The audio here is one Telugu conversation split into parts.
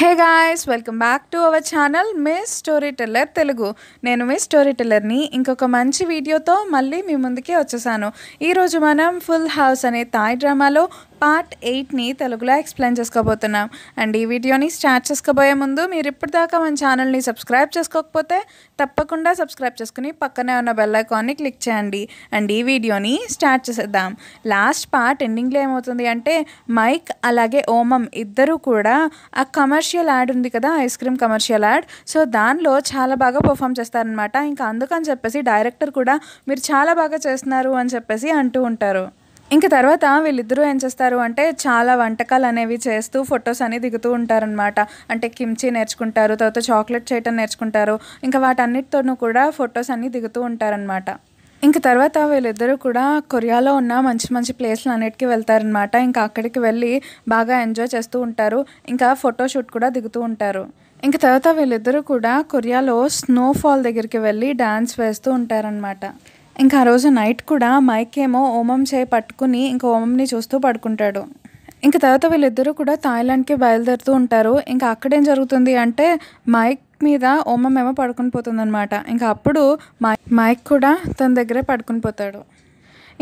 hey guys welcome back to our channel మీ స్టోరీ టెల్లర్ తెలుగు నేను మీ స్టోరీ టెల్లర్ని ఇంకొక మంచి వీడియోతో మళ్ళీ మీ ముందుకే వచ్చేసాను ఈరోజు మనం ఫుల్ హౌస్ అనే థాయ్ డ్రామాలో పార్ట్ ఎయిట్ని తెలుగులో ఎక్స్ప్లెయిన్ చేసుకోబోతున్నాం అండ్ ఈ వీడియోని స్టార్ట్ చేసుకోబోయే ముందు మీరు ఇప్పటిదాకా మన ఛానల్ని సబ్స్క్రైబ్ చేసుకోకపోతే తప్పకుండా సబ్స్క్రైబ్ చేసుకుని పక్కనే ఉన్న బెల్ ఐకాన్ని క్లిక్ చేయండి అండ్ ఈ వీడియోని స్టార్ట్ చేసేద్దాం లాస్ట్ పార్ట్ ఎండింగ్లో ఏమవుతుంది అంటే మైక్ అలాగే ఓమం ఇద్దరూ కూడా ఆ కమర్షియల్ యాడ్ ఉంది కదా ice cream commercial ad so దానిలో చాలా బాగా పర్ఫామ్ చేస్తారనమాట ఇంకా అందుకని చెప్పేసి డైరెక్టర్ కూడా మీరు చాలా బాగా చేస్తున్నారు అని చెప్పేసి అంటూ ఉంటారు ఇంకా తర్వాత వీళ్ళిద్దరూ ఏం చేస్తారు అంటే చాలా వంటకాలు అనేవి చేస్తూ ఫొటోస్ అని దిగుతూ ఉంటారనమాట అంటే కిమ్చి నేర్చుకుంటారు తర్వాత చాక్లెట్ చేయటం నేర్చుకుంటారు ఇంకా వాటన్నిటితోనూ కూడా ఫొటోస్ అన్నీ దిగుతూ ఉంటారనమాట ఇంకా తర్వాత వీళ్ళిద్దరూ కూడా కొరియాలో ఉన్న మంచి మంచి ప్లేస్లు అన్నిటికీ వెళ్తారనమాట ఇంకా అక్కడికి వెళ్ళి బాగా ఎంజాయ్ చేస్తూ ఉంటారు ఇంకా ఫోటోషూట్ కూడా దిగుతూ ఉంటారు ఇంకా తర్వాత వీళ్ళిద్దరూ కూడా కొరియాలో స్నోఫాల్ దగ్గరికి వెళ్ళి డ్యాన్స్ వేస్తూ ఉంటారనమాట ఇంకా ఆ రోజు నైట్ కూడా మైక్ ఏమో ఓమం చేయి పట్టుకుని ఇంకా ఓమంని చూస్తూ పడుకుంటాడు ఇంకా తర్వాత వీళ్ళిద్దరూ కూడా థాయిలాండ్కి బయలుదేరుతూ ఉంటారు ఇంకా అక్కడేం జరుగుతుంది అంటే మైక్ మీద ఓమం ఏమో పడుకుని పోతుందనమాట ఇంకా అప్పుడు మైక్ కూడా తన దగ్గరే పడుకుని పోతాడు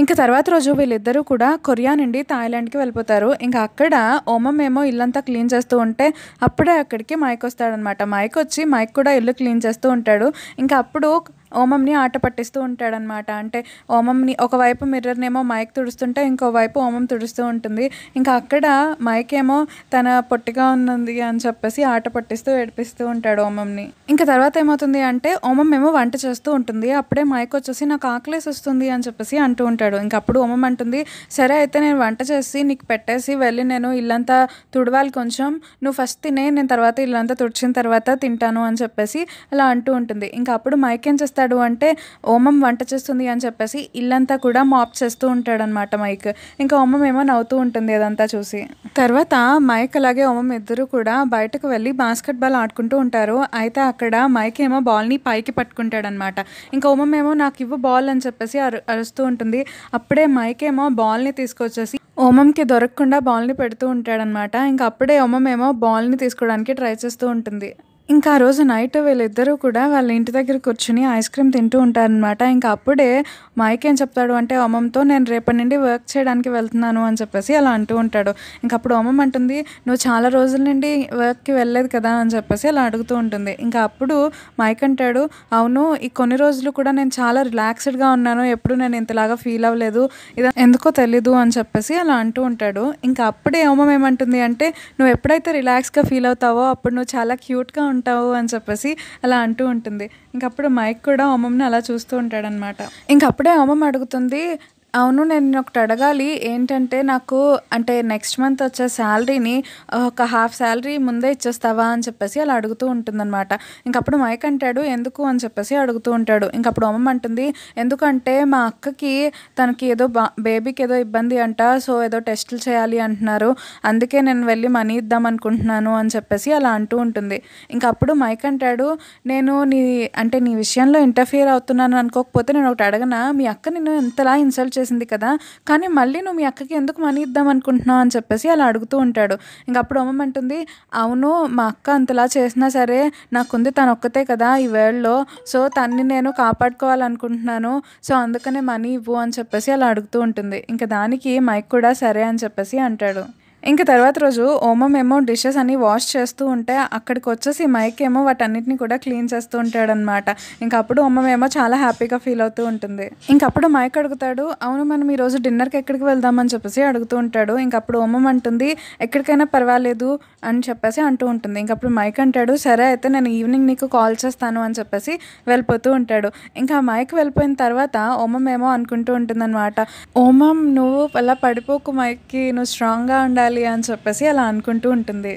ఇంకా తర్వాత రోజు వీళ్ళిద్దరూ కూడా కొరియా నుండి థాయిలాండ్కి వెళ్ళిపోతారు ఇంకా అక్కడ ఓమం ఏమో ఇల్లంతా క్లీన్ చేస్తూ ఉంటే అప్పుడే అక్కడికి మైక్ వస్తాడనమాట మైక్ వచ్చి మైక్ కూడా ఇల్లు క్లీన్ చేస్తూ ఉంటాడు ఇంకా అప్పుడు ఓమంని ఆట పట్టిస్తూ ఉంటాడనమాట అంటే ఓమంని ఒకవైపు మిర్రర్నేమో మైక్ తుడుస్తుంటే ఇంకోవైపు ఓమం తుడుస్తూ ఉంటుంది ఇంకా అక్కడ మైక్ ఏమో తన పొట్టిగా ఉన్నది అని చెప్పేసి ఆట పట్టిస్తూ ఏడిపిస్తూ ఉంటాడు ఓమంని ఇంకా తర్వాత ఏమవుతుంది అంటే ఓమం ఏమో వంట చేస్తూ ఉంటుంది అప్పుడే మైక్ వచ్చేసి నాకు ఆకలేసి వస్తుంది అని చెప్పేసి అంటూ ఉంటాడు ఇంకా అప్పుడు ఓమం అంటుంది సరే అయితే నేను వంట చేసి నీకు పెట్టేసి వెళ్ళి నేను ఇల్లంతా తుడవాలి కొంచెం నువ్వు ఫస్ట్ తినే నేను తర్వాత ఇల్లంతా తుడిచిన తర్వాత తింటాను అని చెప్పేసి అలా అంటూ ఉంటుంది ఇంకా అప్పుడు మైక్ ఏం చేస్తాడు చేస్తాడు అంటే ఓమం వంట చేస్తుంది అని చెప్పేసి ఇల్లంతా కూడా మాప్ చేస్తూ అనమాట మైక్ ఇంకా ఓమం ఏమో నవ్వుతూ ఉంటుంది అదంతా చూసి తర్వాత మైక్ అలాగే ఓమం ఇద్దరు కూడా బయటకు వెళ్ళి బాస్కెట్ బాల్ ఆడుకుంటూ ఉంటారు అయితే అక్కడ మైక్ ఏమో బాల్ని పైకి పట్టుకుంటాడనమాట ఇంకా ఓమం ఏమో నాకు ఇవ్వు బాల్ అని చెప్పేసి అరు అరుస్తూ ఉంటుంది అప్పుడే మైక్ ఏమో బాల్ని తీసుకొచ్చేసి ఓమంకి దొరకకుండా బాల్ని పెడుతూ ఉంటాడనమాట ఇంకా అప్పుడే ఓమం ఏమో బాల్ని తీసుకోవడానికి ట్రై చేస్తూ ఉంటుంది ఇంకా ఆ రోజు నైట్ వీళ్ళిద్దరూ కూడా వాళ్ళ ఇంటి దగ్గర కూర్చుని ఐస్ క్రీమ్ తింటూ ఉంటారనమాట ఇంకా అప్పుడే మైక్ ఏం చెప్తాడు అంటే ఓమంతో నేను రేపటి నుండి వర్క్ చేయడానికి వెళ్తున్నాను అని చెప్పేసి అలా అంటూ ఉంటాడు ఇంకా అప్పుడు ఓమం అంటుంది నువ్వు చాలా రోజుల నుండి వర్క్కి వెళ్ళలేదు కదా అని చెప్పేసి అలా అడుగుతూ ఉంటుంది ఇంకా అప్పుడు మైక్ అంటాడు అవును ఈ కొన్ని రోజులు కూడా నేను చాలా రిలాక్స్డ్గా ఉన్నాను ఎప్పుడు నేను ఇంతలాగా ఫీల్ అవ్వలేదు ఇది ఎందుకో తెలీదు అని చెప్పేసి అలా అంటూ ఉంటాడు ఇంకా అప్పుడే ఓమం ఏమంటుంది అంటే నువ్వు ఎప్పుడైతే రిలాక్స్గా ఫీల్ అవుతావో అప్పుడు నువ్వు చాలా క్యూట్గా ఉంటావు అని చెప్పేసి అలా అంటూ ఉంటుంది ఇంకప్పుడు మైక్ కూడా అమ్మమ్మని అలా చూస్తూ ఉంటాడనమాట ఇంకప్పుడే ఓమం అడుగుతుంది అవును నేను ఒకటి అడగాలి ఏంటంటే నాకు అంటే నెక్స్ట్ మంత్ వచ్చే శాలరీని ఒక హాఫ్ శాలరీ ముందే ఇచ్చేస్తావా అని చెప్పేసి అలా అడుగుతూ ఉంటుందన్నమాట ఇంకప్పుడు మైక్ అంటాడు ఎందుకు అని చెప్పేసి అడుగుతూ ఉంటాడు ఇంకప్పుడు అమ్మమ్మ అంటుంది ఎందుకంటే మా అక్కకి తనకి ఏదో బేబీకి ఏదో ఇబ్బంది అంట సో ఏదో టెస్టులు చేయాలి అంటున్నారు అందుకే నేను వెళ్ళి మనీ ఇద్దాం అనుకుంటున్నాను అని చెప్పేసి అలా అంటూ ఉంటుంది ఇంకప్పుడు మైక్ అంటాడు నేను నీ అంటే నీ విషయంలో ఇంటర్ఫియర్ అవుతున్నాను అనుకోకపోతే నేను ఒకటి అడగనా మీ అక్క నేను ఎంతలా ఇన్సల్ట్ చేసి చేసింది కదా కానీ మళ్ళీ నువ్వు మీ అక్కకి ఎందుకు మనీ ఇద్దాం అనుకుంటున్నావు అని చెప్పేసి అలా అడుగుతూ ఉంటాడు ఇంక అప్పుడు అమ్మమంటుంది అవును మా అక్క అంతలా చేసినా సరే నాకుంది తను ఒక్కతే కదా ఈ వేళ్ళలో సో తన్ని నేను కాపాడుకోవాలనుకుంటున్నాను సో అందుకనే మనీ ఇవ్వు అని చెప్పేసి అలా అడుగుతూ ఉంటుంది ఇంకా దానికి మైక్ కూడా సరే అని చెప్పేసి అంటాడు ఇంకా తర్వాత రోజు ఓమం ఏమో డిషెస్ అన్నీ వాష్ చేస్తూ ఉంటే అక్కడికి వచ్చేసి మైక్ ఏమో వాటన్నిటిని కూడా క్లీన్ చేస్తూ ఉంటాడనమాట ఇంకా అప్పుడు ఓమం ఏమో చాలా హ్యాపీగా ఫీల్ అవుతూ ఉంటుంది ఇంకప్పుడు మైక్ అడుగుతాడు అవును మనం ఈరోజు డిన్నర్కి ఎక్కడికి వెళ్దామని చెప్పేసి అడుగుతూ ఉంటాడు ఇంకప్పుడు ఓమం అంటుంది ఎక్కడికైనా పర్వాలేదు అని చెప్పేసి అంటూ ఉంటుంది ఇంకప్పుడు మైక్ అంటాడు సరే అయితే నేను ఈవినింగ్ నీకు కాల్ చేస్తాను అని చెప్పేసి వెళ్ళిపోతూ ఉంటాడు ఇంకా మైక్ వెళ్ళిపోయిన తర్వాత ఓమం ఏమో అనుకుంటూ ఉంటుందన్నమాట ఓమం నువ్వు అలా పడిపోకు మైక్కి నువ్వు స్ట్రాంగ్గా ఉండాలి అని చెప్పేసి అలా అనుకుంటూ ఉంటుంది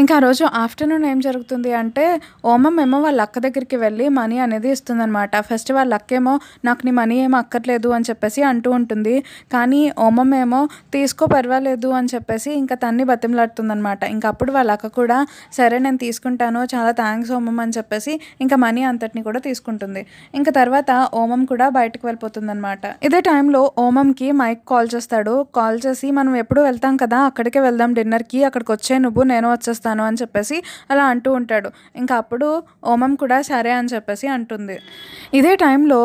ఇంకా ఆ రోజు ఆఫ్టర్నూన్ ఏం జరుగుతుంది అంటే ఓమం ఏమో వాళ్ళ అక్క దగ్గరికి వెళ్ళి మనీ అనేది ఇస్తుందనమాట ఫస్ట్ వాళ్ళ అక్కేమో నాకు నీ మనీ ఏమో అక్కర్లేదు అని చెప్పేసి అంటూ ఉంటుంది కానీ ఓమం ఏమో తీసుకో పర్వాలేదు అని చెప్పేసి ఇంకా తన్ని బతిమలాడుతుందనమాట ఇంకా అప్పుడు వాళ్ళ అక్క కూడా సరే నేను తీసుకుంటాను చాలా థ్యాంక్స్ ఓమం అని చెప్పేసి ఇంకా మనీ అంతటిని కూడా తీసుకుంటుంది ఇంకా తర్వాత ఓమం కూడా బయటకు వెళ్ళిపోతుందనమాట ఇదే టైంలో ఓమంకి మైక్ కాల్ చేస్తాడు కాల్ చేసి మనం ఎప్పుడు వెళ్తాం కదా అక్కడికే వెళ్దాం డిన్నర్కి అక్కడికి వచ్చే నువ్వు నేను వచ్చేస్తాను చేస్తాను అని చెప్పేసి అలా అంటూ ఉంటాడు ఇంకా అప్పుడు ఓమం కూడా సరే అని చెప్పేసి అంటుంది ఇదే టైంలో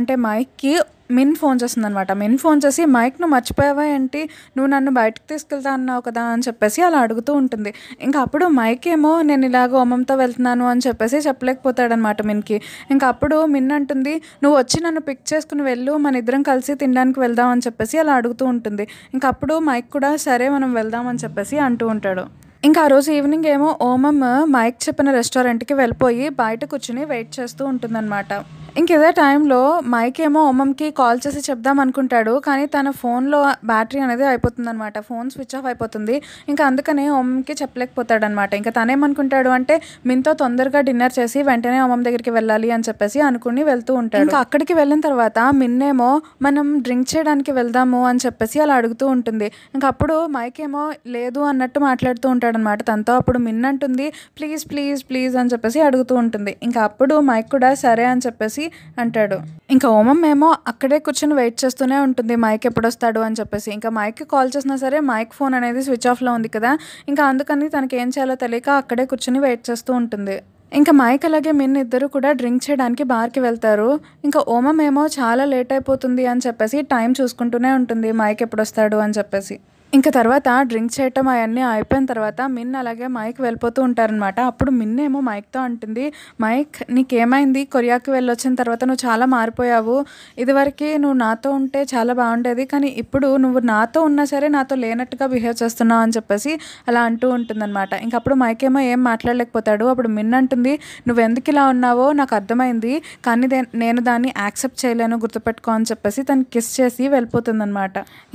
అంటే మైక్కి మిన్ ఫోన్ చేస్తుంది అనమాట మిన్ ఫోన్ చేసి మైక్ నువ్వు మర్చిపోయావా ఏంటి నువ్వు నన్ను బయటకు తీసుకెళ్తా అన్నావు కదా అని చెప్పేసి అలా అడుగుతూ ఉంటుంది ఇంకా అప్పుడు మైక్ ఏమో నేను ఇలాగ ఓమంతో వెళ్తున్నాను అని చెప్పేసి చెప్పలేకపోతాడనమాట మిన్కి ఇంకా అప్పుడు మిన్ అంటుంది నువ్వు వచ్చి నన్ను పిక్ చేసుకుని వెళ్ళు మన ఇద్దరం కలిసి తినడానికి వెళ్దాం అని చెప్పేసి అలా అడుగుతూ ఉంటుంది ఇంకా అప్పుడు మైక్ కూడా సరే మనం వెళ్దాం అని చెప్పేసి అంటూ ఉంటాడు ఇంకా ఆ రోజు ఈవినింగ్ ఏమో ఓమమ్మ మైక్ చెప్పిన రెస్టారెంట్కి వెళ్ళిపోయి బయట కూర్చుని వెయిట్ చేస్తూ ఉంటుందన్నమాట ఇంకేదో టైంలో మైక్ ఏమో ఉమ్మమ్కి కాల్ చేసి చెప్దాం అనుకుంటాడు కానీ తన ఫోన్లో బ్యాటరీ అనేది అయిపోతుంది అనమాట ఫోన్ స్విచ్ ఆఫ్ అయిపోతుంది ఇంకా అందుకనే ఉమ్మమ్కి చెప్పలేకపోతాడు అనమాట ఇంకా తనేమనుకుంటాడు అంటే మీతో తొందరగా డిన్నర్ చేసి వెంటనే ఒమ్మం దగ్గరికి వెళ్ళాలి అని చెప్పేసి అనుకుని వెళ్తూ ఉంటాడు ఇంకా అక్కడికి వెళ్ళిన తర్వాత మిన్నేమో మనం డ్రింక్ చేయడానికి వెళ్దాము అని చెప్పేసి అలా అడుగుతూ ఉంటుంది ఇంకా అప్పుడు మైక్ ఏమో లేదు అన్నట్టు మాట్లాడుతూ ఉంటాడు అనమాట తనతో అప్పుడు మిన్ అంటుంది ప్లీజ్ ప్లీజ్ ప్లీజ్ అని చెప్పేసి అడుగుతూ ఉంటుంది ఇంకా అప్పుడు మైక్ కూడా సరే అని చెప్పేసి అంటాడు ఇంకా ఓమం ఏమో అక్కడే కూర్చొని వెయిట్ చేస్తూనే ఉంటుంది మైక్ ఎప్పుడొస్తాడు అని చెప్పేసి ఇంకా మైక్ కాల్ చేసినా సరే మైక్ ఫోన్ అనేది స్విచ్ ఆఫ్లో ఉంది కదా ఇంకా అందుకని తనకి ఏం చేయాలో తెలియక అక్కడే కూర్చొని వెయిట్ చేస్తూ ఉంటుంది ఇంకా మైక్ అలాగే మిన్ ఇద్దరు కూడా డ్రింక్ చేయడానికి బార్కి వెళ్తారు ఇంకా ఓమం ఏమో చాలా లేట్ అయిపోతుంది అని చెప్పేసి టైం చూసుకుంటూనే ఉంటుంది మైక్ ఎప్పుడొస్తాడు అని చెప్పేసి ఇంకా తర్వాత డ్రింక్ చేయటం అవన్నీ అయిపోయిన తర్వాత మిన్ అలాగే మైక్ వెళ్ళిపోతూ ఉంటారనమాట అప్పుడు మిన్ ఏమో మైక్తో అంటుంది మైక్ నీకేమైంది కొరియాకి వెళ్ళొచ్చిన తర్వాత నువ్వు చాలా మారిపోయావు ఇదివరకు నువ్వు నాతో ఉంటే చాలా బాగుండేది కానీ ఇప్పుడు నువ్వు నాతో ఉన్నా సరే నాతో లేనట్టుగా బిహేవ్ చేస్తున్నావు అని చెప్పేసి అలా అంటూ ఉంటుందన్నమాట ఇంకా అప్పుడు మైక్ ఏమో ఏం మాట్లాడలేకపోతాడు అప్పుడు మిన్ అంటుంది నువ్వు ఎందుకు ఇలా ఉన్నావో నాకు అర్థమైంది కానీ నేను దాన్ని యాక్సెప్ట్ చేయలేను గుర్తుపెట్టుకో అని చెప్పేసి తను కిస్ చేసి వెళ్ళిపోతుందన్నమాట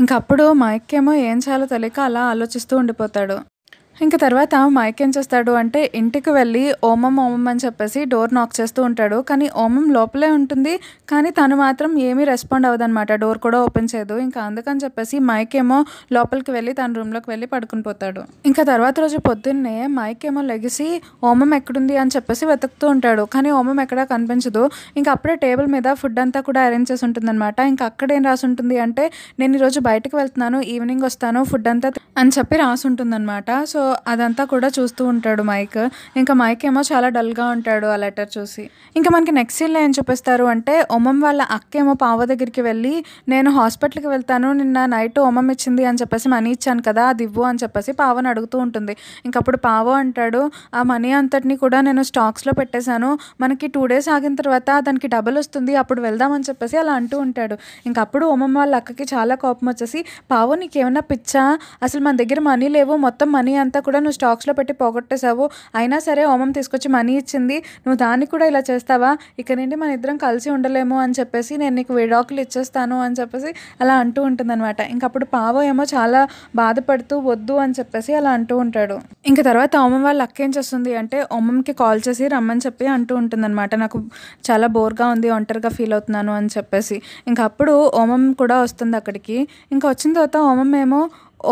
ఇంకా అప్పుడు మైక్ ఏమో ఏం చేయాలో తెలియక అలా ఆలోచిస్తూ ఉండిపోతాడు ఇంకా తర్వాత మైక్ ఏం చేస్తాడు అంటే ఇంటికి వెళ్ళి ఓమం ఓమం అని చెప్పేసి డోర్ నాక్ చేస్తూ ఉంటాడు కానీ ఓమం లోపలే ఉంటుంది కానీ తను మాత్రం ఏమీ రెస్పాండ్ అవ్వదనమాట డోర్ కూడా ఓపెన్ చేయదు ఇంకా అందుకని చెప్పేసి మైక్ ఏమో లోపలికి వెళ్ళి తన రూమ్లోకి వెళ్ళి పడుకుని పోతాడు ఇంకా తర్వాత రోజు పొద్దున్నే మైక్ ఏమో లెగిసి ఓమం ఎక్కడుంది అని చెప్పేసి వెతుకుతూ ఉంటాడు కానీ ఓమం ఎక్కడా కనిపించదు ఇంకా అప్పుడే టేబుల్ మీద ఫుడ్ అంతా కూడా అరేంజ్ చేసి ఉంటుందన్నమాట ఇంకా అక్కడ ఏం రాసి ఉంటుంది అంటే నేను ఈరోజు బయటకు వెళ్తున్నాను ఈవినింగ్ వస్తాను ఫుడ్ అంతా అని చెప్పి రాసి ఉంటుందన్నమాట సో అదంతా కూడా చూస్తూ ఉంటాడు మైక్ ఇంకా మైక్ ఏమో చాలా డల్గా ఉంటాడు ఆ లెటర్ చూసి ఇంకా మనకి నెక్స్ట్ సీన్లో ఏం చూపిస్తారు అంటే ఉమ్మం వాళ్ళ అక్క ఏమో పావ దగ్గరికి వెళ్ళి నేను హాస్పిటల్కి వెళ్తాను నిన్న నైట్ ఉమ్మం ఇచ్చింది అని చెప్పేసి మనీ ఇచ్చాను కదా అది ఇవ్వు అని చెప్పేసి పావని అడుగుతూ ఉంటుంది ఇంకప్పుడు పావ అంటాడు ఆ మనీ అంతటిని కూడా నేను స్టాక్స్లో పెట్టేశాను మనకి టూ డేస్ ఆగిన తర్వాత దానికి డబుల్ వస్తుంది అప్పుడు వెళ్దామని చెప్పేసి అలా అంటూ ఉంటాడు ఇంకప్పుడు ఒమం వాళ్ళ అక్కకి చాలా కోపం వచ్చేసి పావు నీకేమైనా పిచ్చా అసలు మన దగ్గర మనీ లేవు మొత్తం మనీ అంతా కూడా నువ్వు స్టాక్స్లో పెట్టి పోగొట్టేసావు అయినా సరే ఓమం తీసుకొచ్చి మనీ ఇచ్చింది నువ్వు దాన్ని కూడా ఇలా చేస్తావా ఇక నుండి మన ఇద్దరం కలిసి ఉండలేము అని చెప్పేసి నేను నీకు విడాకులు ఇచ్చేస్తాను అని చెప్పేసి అలా అంటూ ఉంటుంది అనమాట ఇంకప్పుడు పావో ఏమో చాలా బాధపడుతూ వద్దు అని చెప్పేసి అలా అంటూ ఉంటాడు ఇంకా తర్వాత ఓమం వాళ్ళ అక్క ఏం చేస్తుంది అంటే ఓమంకి కాల్ చేసి రమ్మని చెప్పి అంటూ ఉంటుందన్నమాట నాకు చాలా బోర్గా ఉంది ఒంటరిగా ఫీల్ అవుతున్నాను అని చెప్పేసి ఇంకప్పుడు అప్పుడు ఓమం కూడా వస్తుంది అక్కడికి ఇంకా వచ్చిన తర్వాత ఓమం ఏమో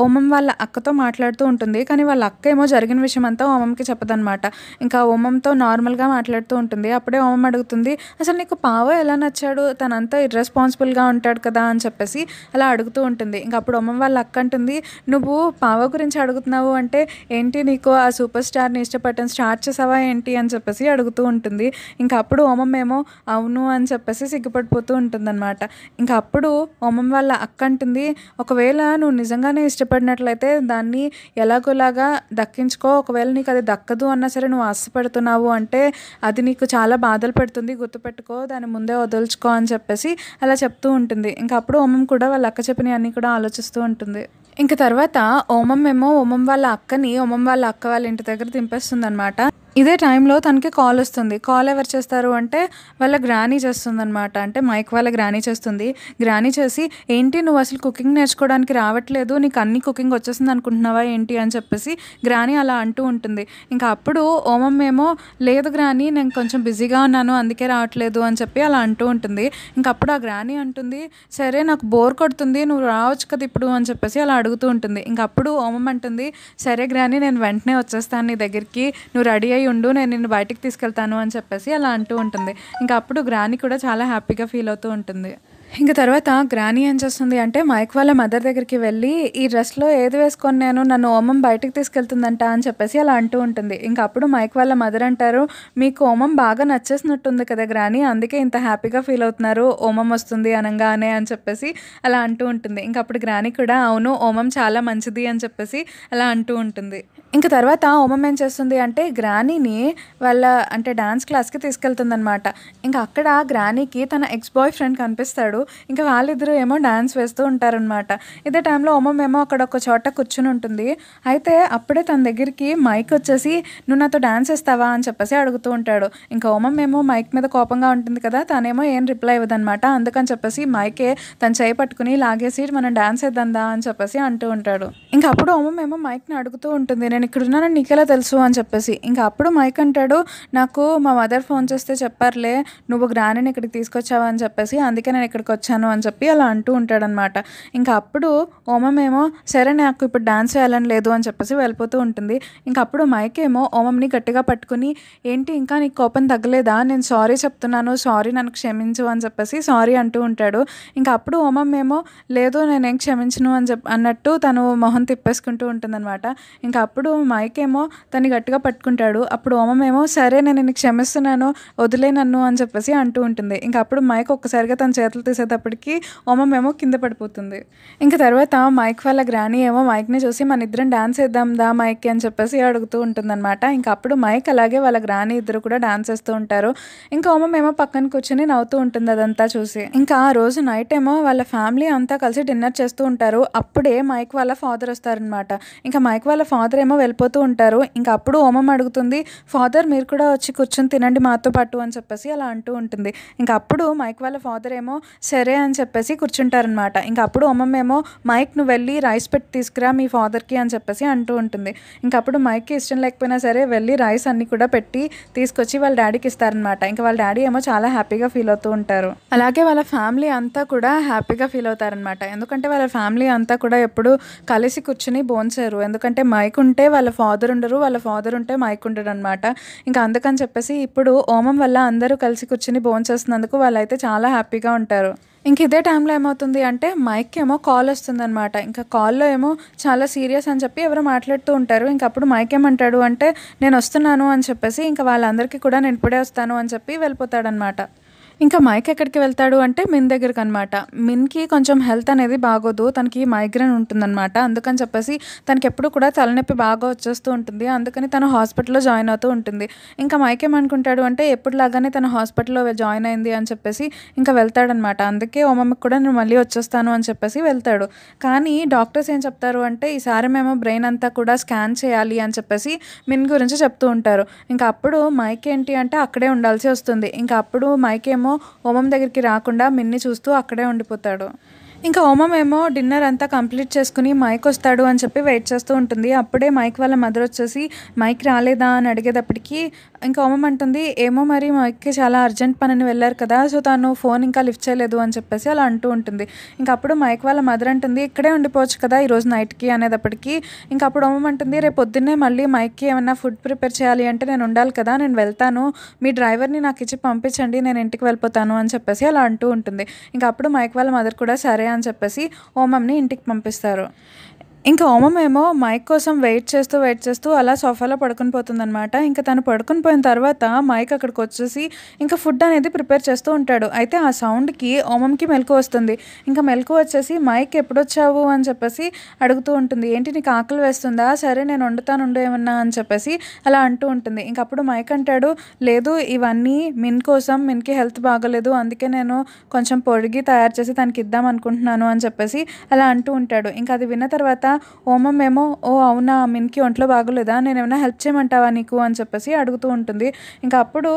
ఓమం వాళ్ళ అక్కతో మాట్లాడుతూ ఉంటుంది కానీ వాళ్ళ అక్క ఏమో జరిగిన విషయం అంతా ఓమంకి చెప్పదనమాట ఇంకా ఓమంతో నార్మల్గా మాట్లాడుతూ ఉంటుంది అప్పుడే ఓమం అడుగుతుంది అసలు నీకు పావ ఎలా నచ్చాడు తనంతా ఇర్రెస్పాన్సిబుల్గా ఉంటాడు కదా అని చెప్పేసి అలా అడుగుతూ ఉంటుంది ఇంకా అప్పుడు ఓమం వాళ్ళ అక్క అంటుంది నువ్వు పావ గురించి అడుగుతున్నావు అంటే ఏంటి నీకు ఆ సూపర్ స్టార్ని ఇష్టపడటం స్టార్ట్ చేసావా ఏంటి అని చెప్పేసి అడుగుతూ ఉంటుంది ఇంకా అప్పుడు ఓమం ఏమో అవును అని చెప్పేసి సిగ్గుపడిపోతూ అనమాట ఇంకా అప్పుడు ఓమం వాళ్ళ అక్క అంటుంది ఒకవేళ నువ్వు నిజంగానే ఇష్టపడినట్లయితే దాన్ని ఎలాగోలాగా దక్కించుకో ఒకవేళ నీకు అది దక్కదు అన్నా సరే నువ్వు ఆశపడుతున్నావు అంటే అది నీకు చాలా బాధలు పెడుతుంది గుర్తుపెట్టుకో దాన్ని ముందే వదులుచుకో అని చెప్పేసి అలా చెప్తూ ఉంటుంది ఇంకా అప్పుడు ఓమం కూడా వాళ్ళ అక్క చెప్పినవి అన్నీ కూడా ఆలోచిస్తూ ఉంటుంది ఇంకా తర్వాత ఓమం ఏమో ఓమం వాళ్ళ అక్కని ఓమం వాళ్ళ అక్క వాళ్ళ ఇంటి దగ్గర దింపేస్తుంది అనమాట ఇదే టైంలో తనకి కాల్ వస్తుంది కాల్ ఎవరు చేస్తారు అంటే వాళ్ళ గ్రానీ చేస్తుంది అనమాట అంటే మైక్ వాళ్ళ గ్రానీ చేస్తుంది గ్రానీ చేసి ఏంటి నువ్వు అసలు కుకింగ్ నేర్చుకోవడానికి రావట్లేదు నీకు అన్ని కుకింగ్ వచ్చేసింది అనుకుంటున్నావా ఏంటి అని చెప్పేసి గ్రానీ అలా అంటూ ఉంటుంది ఇంకా అప్పుడు ఏమో లేదు గ్రానీ నేను కొంచెం బిజీగా ఉన్నాను అందుకే రావట్లేదు అని చెప్పి అలా అంటూ ఉంటుంది ఇంకా అప్పుడు ఆ గ్రానీ అంటుంది సరే నాకు బోర్ కొడుతుంది నువ్వు రావచ్చు కదా ఇప్పుడు అని చెప్పేసి అలా అడుగుతూ ఉంటుంది ఇంకా అప్పుడు ఓమం అంటుంది సరే గ్రానీ నేను వెంటనే వచ్చేస్తాను నీ దగ్గరికి నువ్వు రెడీ అయ్యి ఉండు నేను నిన్ను బయటికి తీసుకెళ్తాను అని చెప్పేసి అలా అంటూ ఉంటుంది ఇంకా అప్పుడు గ్రాని కూడా చాలా హ్యాపీగా ఫీల్ అవుతూ ఉంటుంది ఇంకా తర్వాత గ్రాని ఏం చేస్తుంది అంటే మైక్ వాళ్ళ మదర్ దగ్గరికి వెళ్ళి ఈ డ్రెస్లో ఏది వేసుకొని నేను నన్ను ఓమం బయటకు తీసుకెళ్తుందంట అని చెప్పేసి అలా అంటూ ఉంటుంది ఇంకా అప్పుడు మైక్ వాళ్ళ మదర్ అంటారు మీకు ఓమం బాగా నచ్చేసినట్టుంది కదా గ్రాని అందుకే ఇంత హ్యాపీగా ఫీల్ అవుతున్నారు ఓమం వస్తుంది అనగానే అని చెప్పేసి అలా అంటూ ఉంటుంది ఇంకా అప్పుడు గ్రానీ కూడా అవును ఓమం చాలా మంచిది అని చెప్పేసి అలా అంటూ ఉంటుంది ఇంకా తర్వాత ఉమమ్ ఏం చేస్తుంది అంటే గ్రానీని వాళ్ళ అంటే డాన్స్ క్లాస్కి తీసుకెళ్తుంది అనమాట ఇంకా అక్కడ గ్రానీకి తన ఎక్స్ బాయ్ ఫ్రెండ్ కనిపిస్తాడు ఇంకా వాళ్ళిద్దరూ ఏమో డ్యాన్స్ వేస్తూ ఉంటారనమాట ఇదే టైంలో ఉమమ్ ఏమో అక్కడ ఒక చోట కూర్చుని ఉంటుంది అయితే అప్పుడే తన దగ్గరికి మైక్ వచ్చేసి నువ్వు నాతో డ్యాన్స్ వేస్తావా అని చెప్పేసి అడుగుతూ ఉంటాడు ఇంకా ఉమమ్ ఏమో మైక్ మీద కోపంగా ఉంటుంది కదా తనేమో ఏం రిప్లై ఇవ్వదనమాట అందుకని చెప్పేసి మైకే తను చేయి పట్టుకుని లాగేసి మనం డాన్స్ వేద్దాం అని చెప్పేసి అంటూ ఉంటాడు ఇంకా అప్పుడు ఉమమ్ ఏమో మైక్ని అడుగుతూ ఉంటుంది నేను ఇక్కడ నీకు ఎలా తెలుసు అని చెప్పేసి ఇంకా అప్పుడు మైక్ అంటాడు నాకు మా మదర్ ఫోన్ చేస్తే చెప్పారులే నువ్వు గ్రానీని ఇక్కడికి తీసుకొచ్చావా అని చెప్పేసి అందుకే నేను ఇక్కడికి వచ్చాను అని చెప్పి అలా అంటూ ఉంటాడనమాట ఇంకా అప్పుడు ఏమో సరే నాకు ఇప్పుడు డాన్స్ వేయాలని లేదు అని చెప్పేసి వెళ్ళిపోతూ ఉంటుంది ఇంకా అప్పుడు మైక్ ఏమో ఓమంని గట్టిగా పట్టుకుని ఏంటి ఇంకా నీకు కోపం తగ్గలేదా నేను సారీ చెప్తున్నాను సారీ నన్ను క్షమించు అని చెప్పేసి సారీ అంటూ ఉంటాడు ఇంకా అప్పుడు ఓమం ఏమో లేదు నేనేం క్షమించను అని చెప్ అన్నట్టు తను మొహం తిప్పేసుకుంటూ ఉంటుందన్నమాట ఇంకా అప్పుడు అప్పుడు మైక్ ఏమో తను గట్టిగా పట్టుకుంటాడు అప్పుడు ఓమమేమో సరే నేను నేను క్షమిస్తున్నాను వదిలే నన్ను అని చెప్పేసి అంటూ ఉంటుంది ఇంకా అప్పుడు మైక్ ఒక్కసారిగా తన చేతులు తీసేటప్పటికి ఓమమేమో కింద పడిపోతుంది ఇంకా తర్వాత మైక్ వాళ్ళ గ్రాణి ఏమో మైక్ని చూసి మన ఇద్దరం డాన్స్ చేద్దాం దా మైక్ అని చెప్పేసి అడుగుతూ ఉంటుందన్నమాట ఇంకా అప్పుడు మైక్ అలాగే వాళ్ళ గ్రాణి ఇద్దరు కూడా డాన్స్ వేస్తూ ఉంటారు ఇంకా ఓమమేమో పక్కన కూర్చొని నవ్వుతూ ఉంటుంది అదంతా చూసి ఇంకా ఆ రోజు నైట్ ఏమో వాళ్ళ ఫ్యామిలీ అంతా కలిసి డిన్నర్ చేస్తూ ఉంటారు అప్పుడే మైక్ వాళ్ళ ఫాదర్ వస్తారనమాట ఇంకా మైక్ వాళ్ళ ఫాదర్ ఏమో వెళ్ళిపోతూ ఉంటారు ఇంకా అప్పుడు ఓమం అడుగుతుంది ఫాదర్ మీరు కూడా వచ్చి కూర్చొని తినండి మాతో పాటు అని చెప్పేసి అలా అంటూ ఉంటుంది ఇంకా అప్పుడు మైక్ వాళ్ళ ఫాదర్ ఏమో సరే అని చెప్పేసి కూర్చుంటారనమాట ఇంకా అప్పుడు ఓమం ఏమో మైక్ నువ్వు వెళ్ళి రైస్ పెట్టి తీసుకురా మీ ఫాదర్కి అని చెప్పేసి అంటూ ఉంటుంది ఇంకా అప్పుడు మైక్కి ఇష్టం లేకపోయినా సరే వెళ్ళి రైస్ అన్నీ కూడా పెట్టి తీసుకొచ్చి వాళ్ళ డాడీకి ఇస్తారనమాట ఇంకా వాళ్ళ డాడీ ఏమో చాలా హ్యాపీగా ఫీల్ అవుతూ ఉంటారు అలాగే వాళ్ళ ఫ్యామిలీ అంతా కూడా హ్యాపీగా ఫీల్ అవుతారనమాట ఎందుకంటే వాళ్ళ ఫ్యామిలీ అంతా కూడా ఎప్పుడు కలిసి కూర్చుని బోన్సారు ఎందుకంటే మైక్ ఉంటే వాళ్ళ ఫాదర్ ఉండరు వాళ్ళ ఫాదర్ ఉంటే మైక్ ఉండడు అనమాట ఇంకా అందుకని చెప్పేసి ఇప్పుడు ఓమం వల్ల అందరూ కలిసి కూర్చుని భోంచేస్తున్నందుకు వాళ్ళైతే చాలా హ్యాపీగా ఉంటారు ఇంక ఇదే టైంలో ఏమవుతుంది అంటే మైక్ ఏమో కాల్ అనమాట ఇంకా కాల్లో ఏమో చాలా సీరియస్ అని చెప్పి ఎవరో మాట్లాడుతూ ఉంటారు ఇంక అప్పుడు మైక్ ఏమంటాడు అంటే నేను వస్తున్నాను అని చెప్పేసి ఇంకా వాళ్ళందరికీ కూడా నేను ఇప్పుడే వస్తాను అని చెప్పి వెళ్ళిపోతాడనమాట ఇంకా మైక్ ఎక్కడికి వెళ్తాడు అంటే మిన్ దగ్గరికి అనమాట మిన్కి కొంచెం హెల్త్ అనేది బాగోదు తనకి మైగ్రేన్ ఉంటుందన్నమాట అందుకని చెప్పేసి తనకి ఎప్పుడు కూడా తలనొప్పి బాగా వచ్చేస్తూ ఉంటుంది అందుకని తను హాస్పిటల్లో జాయిన్ అవుతూ ఉంటుంది ఇంకా మైక్ ఏమనుకుంటాడు అంటే ఎప్పుడులాగానే తను హాస్పిటల్లో జాయిన్ అయింది అని చెప్పేసి ఇంకా వెళ్తాడనమాట అందుకే ఓమమ్మకి కూడా నేను మళ్ళీ వచ్చేస్తాను అని చెప్పేసి వెళ్తాడు కానీ డాక్టర్స్ ఏం చెప్తారు అంటే ఈసారి మేము బ్రెయిన్ అంతా కూడా స్కాన్ చేయాలి అని చెప్పేసి మిన్ గురించి చెప్తూ ఉంటారు ఇంకా అప్పుడు మైక్ ఏంటి అంటే అక్కడే ఉండాల్సి వస్తుంది ఇంకా అప్పుడు మైక్ ఏమో ఏమో హోమం దగ్గరికి రాకుండా మిన్ని చూస్తూ అక్కడే ఉండిపోతాడు ఇంకా హోమం ఏమో డిన్నర్ అంతా కంప్లీట్ చేసుకుని మైక్ వస్తాడు అని చెప్పి వెయిట్ చేస్తూ ఉంటుంది అప్పుడే మైక్ వాళ్ళ మదర్ వచ్చేసి మైక్ రాలేదా అని అడిగేటప్పటికి ఇంకా ఓమం అంటుంది ఏమో మరి మైక్కి చాలా అర్జెంట్ పని అని వెళ్ళారు కదా సో తను ఫోన్ ఇంకా లిఫ్ట్ చేయలేదు అని చెప్పేసి అలా అంటూ ఉంటుంది ఇంకా అప్పుడు మైక్ వాళ్ళ మదర్ అంటుంది ఇక్కడే ఉండిపోవచ్చు కదా ఈరోజు నైట్కి అనేటప్పటికి ఇంకా అప్పుడు ఓమం అంటుంది రేపు పొద్దున్నే మళ్ళీ మైక్కి ఏమన్నా ఫుడ్ ప్రిపేర్ చేయాలి అంటే నేను ఉండాలి కదా నేను వెళ్తాను మీ డ్రైవర్ని నాకు ఇచ్చి పంపించండి నేను ఇంటికి వెళ్ళిపోతాను అని చెప్పేసి అలా అంటూ ఉంటుంది ఇంకా అప్పుడు మైక్ వాళ్ళ మదర్ కూడా సరే అని చెప్పేసి హోమంని ఇంటికి పంపిస్తారు ఇంకా ఓమమేమో మైక్ కోసం వెయిట్ చేస్తూ వెయిట్ చేస్తూ అలా సోఫాలో పడుకుని పోతుందనమాట ఇంకా తను పడుకుని పోయిన తర్వాత మైక్ అక్కడికి వచ్చేసి ఇంకా ఫుడ్ అనేది ప్రిపేర్ చేస్తూ ఉంటాడు అయితే ఆ సౌండ్కి ఓమంకి మెలకు వస్తుంది ఇంకా మెలకు వచ్చేసి మైక్ ఎప్పుడొచ్చావు అని చెప్పేసి అడుగుతూ ఉంటుంది ఏంటి నీకు ఆకలి వేస్తుందా సరే నేను వండుతాను ఉండు ఏమన్నా అని చెప్పేసి అలా అంటూ ఉంటుంది ఇంకా అప్పుడు మైక్ అంటాడు లేదు ఇవన్నీ మిన్ కోసం మిన్కి హెల్త్ బాగలేదు అందుకే నేను కొంచెం పొడిగి తయారు చేసి తనకి ఇద్దాం అనుకుంటున్నాను అని చెప్పేసి అలా అంటూ ఉంటాడు ఇంకా అది విన్న తర్వాత ఓమం ఏమో ఓ అవునా మిన్కి ఒంట్లో బాగోలేదా నేను ఏమైనా హెల్ప్ చేయమంటావా నీకు అని చెప్పేసి అడుగుతూ ఉంటుంది ఇంకా అప్పుడు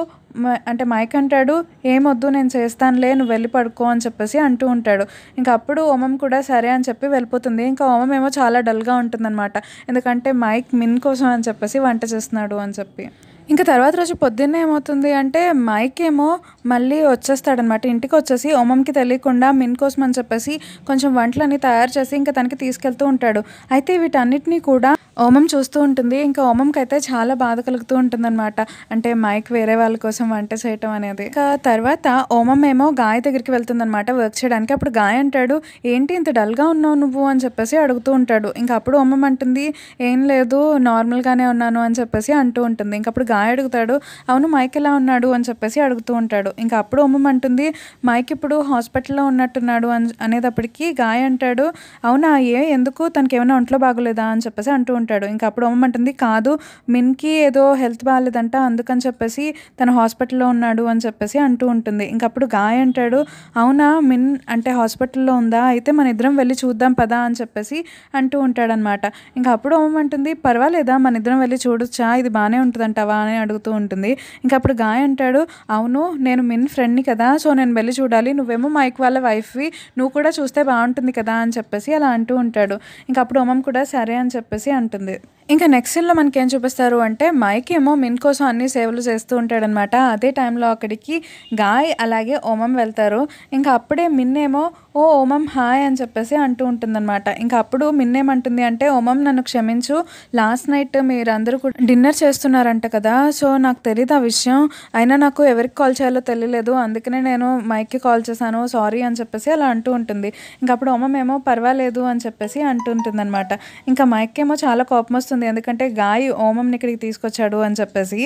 అంటే మైక్ అంటాడు ఏమొద్దు నేను చేస్తానులే నువ్వు వెళ్ళి పడుకో అని చెప్పేసి అంటూ ఉంటాడు ఇంకా అప్పుడు ఓమం కూడా సరే అని చెప్పి వెళ్ళిపోతుంది ఇంకా ఓమం ఏమో చాలా డల్గా ఉంటుందన్నమాట ఎందుకంటే మైక్ మిన్ కోసం అని చెప్పేసి వంట చేస్తున్నాడు అని చెప్పి ఇంకా తర్వాత రోజు పొద్దున్నే ఏమవుతుంది అంటే మైక్ ఏమో మళ్ళీ వచ్చేస్తాడనమాట ఇంటికి వచ్చేసి ఓమంకి తెలియకుండా మిన్ కోసం అని చెప్పేసి కొంచెం వంటలన్నీ తయారు చేసి ఇంకా తనకి తీసుకెళ్తూ ఉంటాడు అయితే వీటన్నిటినీ కూడా ఓమం చూస్తూ ఉంటుంది ఇంకా ఓమంకి అయితే చాలా బాధ కలుగుతూ ఉంటుందన్నమాట అంటే మైక్ వేరే వాళ్ళ కోసం వంట చేయటం అనేది ఇంకా తర్వాత ఓమం ఏమో గాయ దగ్గరికి వెళ్తుందనమాట వర్క్ చేయడానికి అప్పుడు గాయ అంటాడు ఏంటి ఇంత డల్గా ఉన్నావు నువ్వు అని చెప్పేసి అడుగుతూ ఉంటాడు ఇంకా అప్పుడు ఓమం అంటుంది ఏం లేదు నార్మల్గానే ఉన్నాను అని చెప్పేసి అంటూ ఉంటుంది ఇంకా అప్పుడు గాయ అడుగుతాడు అవును మైక్ ఎలా ఉన్నాడు అని చెప్పేసి అడుగుతూ ఉంటాడు ఇంకా అప్పుడు ఉమ్మమంటుంది మైక్ ఇప్పుడు హాస్పిటల్లో ఉన్నట్టున్నాడు అని అనేటప్పటికీ గాయ అంటాడు అవునా ఏ ఎందుకు తనకి ఏమైనా ఒంట్లో బాగోలేదా అని చెప్పేసి అంటూ ఉంటాడు ఇంకా అప్పుడు ఉమ్మమంటుంది కాదు మిన్కి ఏదో హెల్త్ బాగాలేదంట అందుకని చెప్పేసి తన హాస్పిటల్లో ఉన్నాడు అని చెప్పేసి అంటూ ఉంటుంది ఇంకా అప్పుడు గాయ అంటాడు అవునా మిన్ అంటే హాస్పిటల్లో ఉందా అయితే మన ఇద్దరం వెళ్ళి చూద్దాం పదా అని చెప్పేసి అంటూ ఉంటాడనమాట ఇంకా అప్పుడు అంటుంది పర్వాలేదా మన ఇద్దరం వెళ్ళి చూడొచ్చా ఇది బాగానే ఉంటుందంటావా అని అడుగుతూ ఉంటుంది ఇంకా అప్పుడు గాయ అంటాడు అవును నేను మిన్ ఫ్రెండ్ని కదా సో నేను వెళ్ళి చూడాలి నువ్వేమో మైక్ వాళ్ళ వైఫ్వి నువ్వు కూడా చూస్తే బాగుంటుంది కదా అని చెప్పేసి అలా అంటూ ఉంటాడు ఇంకా అప్పుడు ఉమం కూడా సరే అని చెప్పేసి అంటుంది ఇంకా నెక్స్ట్ సీన్లో మనకి ఏం చూపిస్తారు అంటే మైక్ ఏమో మిన్ కోసం అన్ని సేవలు చేస్తూ ఉంటాడనమాట అదే టైంలో అక్కడికి గాయ్ అలాగే ఓమం వెళ్తారు ఇంకా అప్పుడే మిన్ ఏమో ఓ ఓమం హాయ్ అని చెప్పేసి అంటూ ఉంటుందన్నమాట ఇంకా అప్పుడు మిన్ ఏమంటుంది అంటే ఓమం నన్ను క్షమించు లాస్ట్ నైట్ మీరందరూ కూడా డిన్నర్ చేస్తున్నారంట కదా కదా సో నాకు తెలియదు ఆ విషయం అయినా నాకు ఎవరికి కాల్ చేయాలో తెలియలేదు అందుకనే నేను మైక్కి కాల్ చేశాను సారీ అని చెప్పేసి అలా అంటూ ఉంటుంది ఇంకా అప్పుడు అమ్మ మేమో పర్వాలేదు అని చెప్పేసి అంటూ ఉంటుంది అనమాట ఇంకా మైక్ ఏమో చాలా కోపం వస్తుంది ఎందుకంటే గాయ ఓమంని ఇక్కడికి తీసుకొచ్చాడు అని చెప్పేసి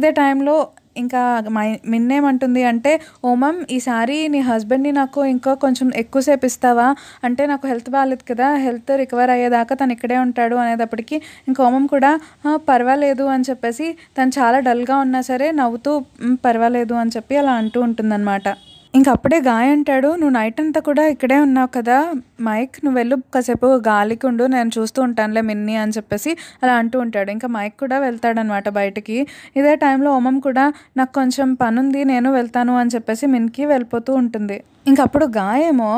ఇదే టైంలో ఇంకా మై మిన్నేమంటుంది అంటే ఓ మమ్ ఈసారి నీ హస్బెండ్ని నాకు ఇంకా కొంచెం ఎక్కువసేపు ఇస్తావా అంటే నాకు హెల్త్ బాగాలేదు కదా హెల్త్ రికవర్ అయ్యేదాకా తను ఇక్కడే ఉంటాడు అనేటప్పటికీ ఇంకా ఓమం కూడా పర్వాలేదు అని చెప్పేసి తను చాలా డల్గా ఉన్నా సరే నవ్వుతూ పర్వాలేదు అని చెప్పి అలా అంటూ ఉంటుందన్నమాట ఇంకా అప్పుడే గాయ అంటాడు నువ్వు నైట్ అంతా కూడా ఇక్కడే ఉన్నావు కదా మైక్ నువ్వు వెళ్ళు కాసేపు గాలికి ఉండు నేను చూస్తూ ఉంటానులే మిన్ని అని చెప్పేసి అలా అంటూ ఉంటాడు ఇంకా మైక్ కూడా వెళ్తాడనమాట బయటికి ఇదే టైంలో ఓమం కూడా నాకు కొంచెం పనుంది నేను వెళ్తాను అని చెప్పేసి మిన్కి వెళ్ళిపోతూ ఉంటుంది ఇంకప్పుడు గాయేమో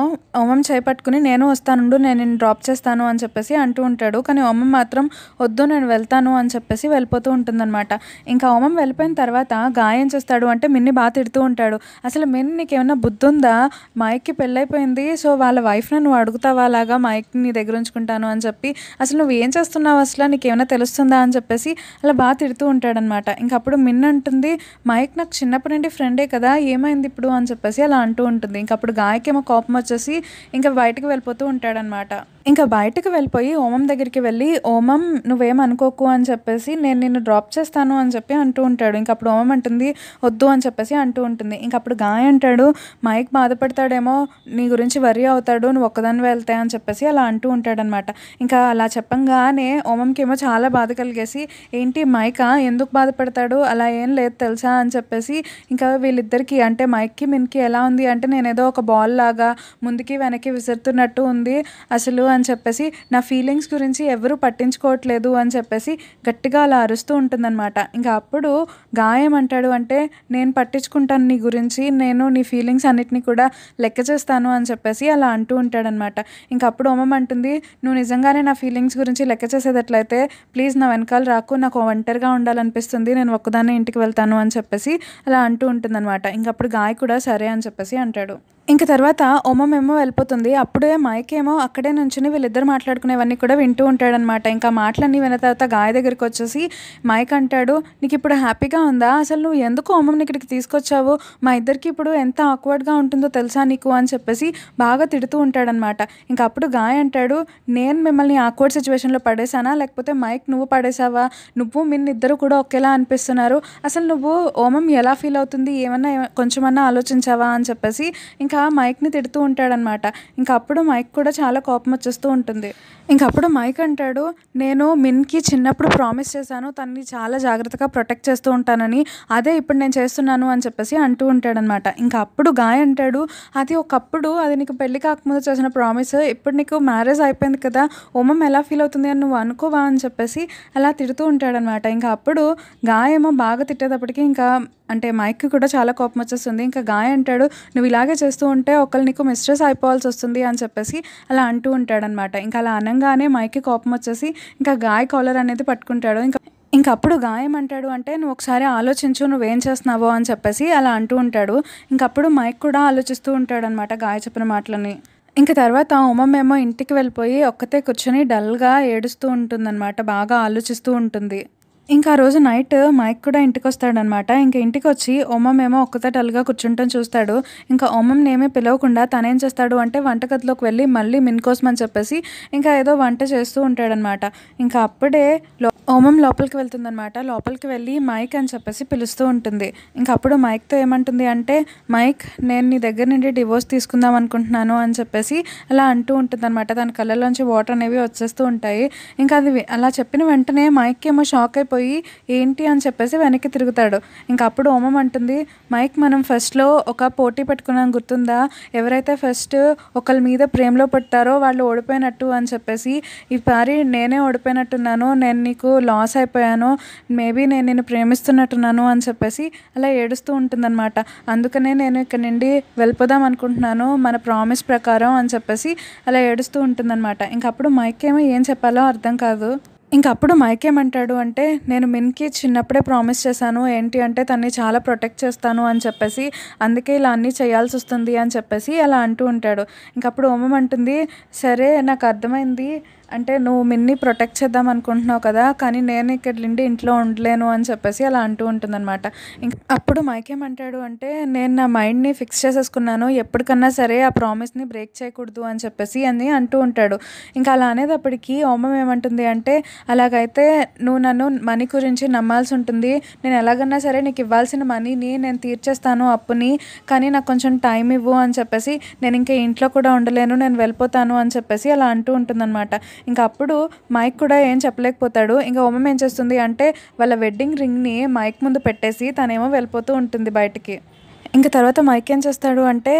ఓమం చేపట్టుకుని నేను వస్తానుండు నేను డ్రాప్ చేస్తాను అని చెప్పేసి అంటూ ఉంటాడు కానీ ఓమం మాత్రం వద్దు నేను వెళ్తాను అని చెప్పేసి వెళ్ళిపోతూ ఉంటుందన్నమాట ఇంకా ఓమం వెళ్ళిపోయిన తర్వాత గాయం చేస్తాడు అంటే మిన్ని బాగా తిడుతూ ఉంటాడు అసలు మిన్ని నీకేమైనా బుద్ధి ఉందా మైక్కి పెళ్ళైపోయింది సో వాళ్ళ వైఫ్ని నువ్వు అడుగుతావా అలాగా మైక్ని నీ దగ్గర ఉంచుకుంటాను అని చెప్పి అసలు నువ్వు ఏం చేస్తున్నావు అసలు ఏమైనా తెలుస్తుందా అని చెప్పేసి అలా బాగా తిడుతూ ఉంటాడనమాట ఇంకప్పుడు మిన్ అంటుంది మైక్ నాకు చిన్నప్పటి నుండి ఫ్రెండే కదా ఏమైంది ఇప్పుడు అని చెప్పేసి అలా అంటూ ఉంటుంది ఇంకా అప్పుడు గాయకేమో కోపం వచ్చేసి ఇంకా బయటకు వెళ్ళిపోతూ ఉంటాడనమాట ఇంకా బయటకు వెళ్ళిపోయి ఓమం దగ్గరికి వెళ్ళి ఓమం నువ్వేమనుకోకు అని చెప్పేసి నేను నిన్ను డ్రాప్ చేస్తాను అని చెప్పి అంటూ ఉంటాడు ఇంకా అప్పుడు ఓమం అంటుంది వద్దు అని చెప్పేసి అంటూ ఉంటుంది ఇంక అప్పుడు గాయ అంటాడు మైక్ బాధపడతాడేమో నీ గురించి వరి అవుతాడు నువ్వు ఒక్కదాన్ని వెళ్తాయి అని చెప్పేసి అలా అంటూ ఉంటాడనమాట ఇంకా అలా చెప్పంగానే ఓమంకి ఏమో చాలా బాధ కలిగేసి ఏంటి మైకా ఎందుకు బాధపడతాడు అలా ఏం లేదు తెలుసా అని చెప్పేసి ఇంకా వీళ్ళిద్దరికి అంటే మైక్కి మినికి ఎలా ఉంది అంటే నేనేదో ఒక బాల్ లాగా ముందుకి వెనక్కి విసురుతున్నట్టు ఉంది అసలు అని చెప్పేసి నా ఫీలింగ్స్ గురించి ఎవరు పట్టించుకోవట్లేదు అని చెప్పేసి గట్టిగా అలా అరుస్తూ ఉంటుందన్నమాట ఇంకా అప్పుడు గాయం అంటాడు అంటే నేను పట్టించుకుంటాను నీ గురించి నేను నీ ఫీలింగ్స్ అన్నిటిని కూడా లెక్క చేస్తాను అని చెప్పేసి అలా అంటూ ఉంటాడనమాట ఇంకా అప్పుడు అమ్మమ్మ అంటుంది నువ్వు నిజంగానే నా ఫీలింగ్స్ గురించి లెక్క చేసేటట్లయితే ప్లీజ్ నా వెనకాల రాకు నాకు ఒంటరిగా ఉండాలనిపిస్తుంది నేను ఒక్కదాన్నే ఇంటికి వెళ్తాను అని చెప్పేసి అలా అంటూ ఉంటుందన్నమాట ఇంకప్పుడు గాయ కూడా సరే అని చెప్పేసి అంటాడు ఇంక తర్వాత ఉమమేమో వెళ్ళిపోతుంది అప్పుడే మైక్ ఏమో అక్కడే నుంచి వీళ్ళిద్దరు మాట్లాడుకునేవన్నీ కూడా వింటూ ఉంటాడనమాట ఇంకా మాటలన్నీ విన్న తర్వాత గాయ దగ్గరికి వచ్చేసి మైక్ అంటాడు నీకు ఇప్పుడు హ్యాపీగా ఉందా అసలు నువ్వు ఎందుకు ఉమమ్ని ఇక్కడికి తీసుకొచ్చావు మా ఇద్దరికి ఇప్పుడు ఎంత ఆక్వర్డ్గా ఉంటుందో తెలుసా నీకు అని చెప్పేసి బాగా తిడుతూ ఉంటాడనమాట ఇంకా అప్పుడు గాయ అంటాడు నేను మిమ్మల్ని ఆక్వర్డ్ సిచ్యువేషన్లో పడేశానా లేకపోతే మైక్ నువ్వు పడేసావా నువ్వు మిన్ ఇద్దరు కూడా ఒకేలా అనిపిస్తున్నారు అసలు నువ్వు ఓమం ఎలా ఫీల్ అవుతుంది ఏమన్నా కొంచెమన్నా ఆలోచించావా అని చెప్పేసి ఇంకా ఇంకా మైక్ని తిడుతూ ఉంటాడనమాట ఇంకప్పుడు మైక్ కూడా చాలా కోపం వచ్చేస్తూ ఉంటుంది ఇంకప్పుడు మైక్ అంటాడు నేను మిన్కి చిన్నప్పుడు ప్రామిస్ చేశాను తనని చాలా జాగ్రత్తగా ప్రొటెక్ట్ చేస్తూ ఉంటానని అదే ఇప్పుడు నేను చేస్తున్నాను అని చెప్పేసి అంటూ ఉంటాడనమాట ఇంకా అప్పుడు గాయ్ అంటాడు అది ఒకప్పుడు అది నీకు పెళ్లి కాకముందు చేసిన ప్రామిస్ ఇప్పుడు నీకు మ్యారేజ్ అయిపోయింది కదా ఉమం ఎలా ఫీల్ అవుతుంది అని నువ్వు అనుకోవా అని చెప్పేసి అలా తిడుతూ ఉంటాడనమాట ఇంకా అప్పుడు గాయ ఏమో బాగా తిట్టేటప్పటికి ఇంకా అంటే మైక్ కూడా చాలా కోపం వచ్చేస్తుంది ఇంకా గాయ అంటాడు నువ్వు ఇలాగే చేస్తూ ఉంటే ఒకళ్ళు నీకు మిస్ట్రెస్ అయిపోవాల్సి వస్తుంది అని చెప్పేసి అలా అంటూ ఉంటాడనమాట ఇంకా అలా అనగానే మైకి కోపం వచ్చేసి ఇంకా గాయ కాలర్ అనేది పట్టుకుంటాడు ఇంకా ఇంకప్పుడు గాయం అంటాడు అంటే నువ్వు ఒకసారి ఆలోచించు నువ్వేం చేస్తున్నావో అని చెప్పేసి అలా అంటూ ఉంటాడు ఇంకప్పుడు మైక్ కూడా ఆలోచిస్తూ ఉంటాడనమాట గాయ చెప్పిన మాటలని ఇంకా తర్వాత ఉమ్మమ్మేమో ఇంటికి వెళ్ళిపోయి ఒక్కతే కూర్చొని డల్గా ఏడుస్తూ ఉంటుందన్నమాట బాగా ఆలోచిస్తూ ఉంటుంది ఇంకా ఆ రోజు నైట్ మైక్ కూడా ఇంటికి వస్తాడనమాట ఇంకా ఇంటికి వచ్చి ఒమ్మేమో ఒక్కతే టల్గా కూర్చుంటాం చూస్తాడు ఇంకా ఒమ్మం ఏమీ పిలవకుండా తనేం చేస్తాడు అంటే వంటగదిలోకి వెళ్ళి మళ్ళీ మిన్కోసమని చెప్పేసి ఇంకా ఏదో వంట చేస్తూ ఉంటాడనమాట ఇంకా అప్పుడే ఓమం లోపలికి వెళ్తుందనమాట లోపలికి వెళ్ళి మైక్ అని చెప్పేసి పిలుస్తూ ఉంటుంది ఇంకా అప్పుడు మైక్తో ఏమంటుంది అంటే మైక్ నేను నీ దగ్గర నుండి డివోర్స్ తీసుకుందాం అనుకుంటున్నాను అని చెప్పేసి అలా అంటూ ఉంటుందన్నమాట దాని కళ్ళలోంచి వాటర్ అనేవి వచ్చేస్తూ ఉంటాయి ఇంకా అది అలా చెప్పిన వెంటనే మైక్ ఏమో షాక్ అయిపోయి పోయి ఏంటి అని చెప్పేసి వెనక్కి తిరుగుతాడు ఇంకా అప్పుడు ఓమం అంటుంది మైక్ మనం ఫస్ట్లో ఒక పోటీ పెట్టుకున్నాం గుర్తుందా ఎవరైతే ఫస్ట్ ఒకళ్ళ మీద ప్రేమలో పడతారో వాళ్ళు ఓడిపోయినట్టు అని చెప్పేసి ఈ నేనే ఓడిపోయినట్టున్నాను నేను నీకు లాస్ అయిపోయాను మేబీ నేను నేను ప్రేమిస్తున్నట్టున్నాను అని చెప్పేసి అలా ఏడుస్తూ ఉంటుందన్నమాట అందుకనే నేను ఇక్కడ నుండి వెళ్ళిపోదాం అనుకుంటున్నాను మన ప్రామిస్ ప్రకారం అని చెప్పేసి అలా ఏడుస్తూ ఉంటుందన్నమాట ఇంకప్పుడు మైక్ ఏమో ఏం చెప్పాలో అర్థం కాదు ఇంకా అప్పుడు మైక్ ఏమంటాడు అంటే నేను మిన్కి చిన్నప్పుడే ప్రామిస్ చేశాను ఏంటి అంటే తన్ని చాలా ప్రొటెక్ట్ చేస్తాను అని చెప్పేసి అందుకే ఇలా అన్నీ చేయాల్సి వస్తుంది అని చెప్పేసి అలా అంటూ ఉంటాడు ఇంకప్పుడు ఓమం అంటుంది సరే నాకు అర్థమైంది అంటే నువ్వు మిన్ని ప్రొటెక్ట్ చేద్దాం అనుకుంటున్నావు కదా కానీ నేను ఇక్కడ నుండి ఇంట్లో ఉండలేను అని చెప్పేసి అలా అంటూ ఉంటుందన్నమాట ఇంకా అప్పుడు మైకేమంటాడు అంటే నేను నా మైండ్ని ఫిక్స్ చేసేసుకున్నాను ఎప్పటికన్నా సరే ఆ ప్రామిస్ని బ్రేక్ చేయకూడదు అని చెప్పేసి అని అంటూ ఉంటాడు ఇంకా అలా అనేటప్పటికీ ఓమం ఏమంటుంది అంటే అలాగైతే నువ్వు నన్ను మనీ గురించి నమ్మాల్సి ఉంటుంది నేను ఎలాగన్నా సరే నీకు ఇవ్వాల్సిన మనీని నేను తీర్చేస్తాను అప్పుని కానీ నాకు కొంచెం టైం ఇవ్వు అని చెప్పేసి నేను ఇంకా ఇంట్లో కూడా ఉండలేను నేను వెళ్ళిపోతాను అని చెప్పేసి అలా అంటూ ఉంటుందన్నమాట ఇంకా అప్పుడు మైక్ కూడా ఏం చెప్పలేకపోతాడు ఇంకా ఉమ్మ ఏం చేస్తుంది అంటే వాళ్ళ వెడ్డింగ్ రింగ్ని మైక్ ముందు పెట్టేసి తనేమో వెళ్ళిపోతూ ఉంటుంది బయటికి ఇంకా తర్వాత మైక్ ఏం చేస్తాడు అంటే